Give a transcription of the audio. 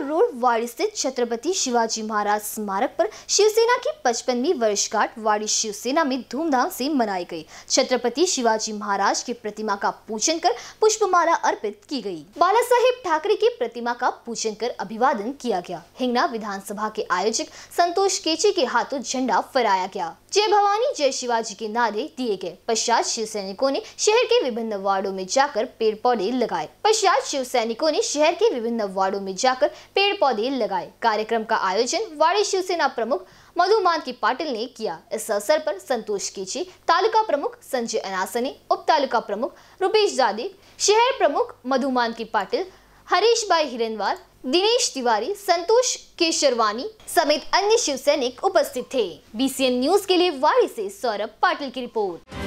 road वाड़ी स्थित छत्रपति शिवाजी महाराज स्मारक पर शिवसेना की पचपनवी वर्षगांठ वाड़ी शिवसेना में धूमधाम से मनाई गई छत्रपति शिवाजी महाराज की प्रतिमा का पूजन कर पुष्पमाला अर्पित की गई बाला साहेब ठाकरे की प्रतिमा का पूजन कर अभिवादन किया गया हिंगना विधानसभा के आयोजक संतोष केची के हाथों झंडा फहराया गया जय भवानी जय शिवाजी के नारे दिए गए पश्चात शिव सैनिकों ने शहर के विभिन्न वार्डो में जाकर पेड़ पौधे लगाए इस शिव सैनिकों ने शहर के विभिन्न वार्डो में जाकर पेड़ पौधे लगाए कार्यक्रम का आयोजन वाड़ी शिवसेना प्रमुख मधुमान की पाटिल ने किया इस अवसर पर संतोष केची तालुका प्रमुख संजय अनासने उप तालुका प्रमुख रूपेश जादी शहर प्रमुख मधुमान की पाटिल हरीश भाई हिरनवार दिनेश तिवारी संतोष केशरवानी समेत अन्य शिव सैनिक उपस्थित थे बीसीएन न्यूज के लिए वाड़ी से सौरभ पाटिल की रिपोर्ट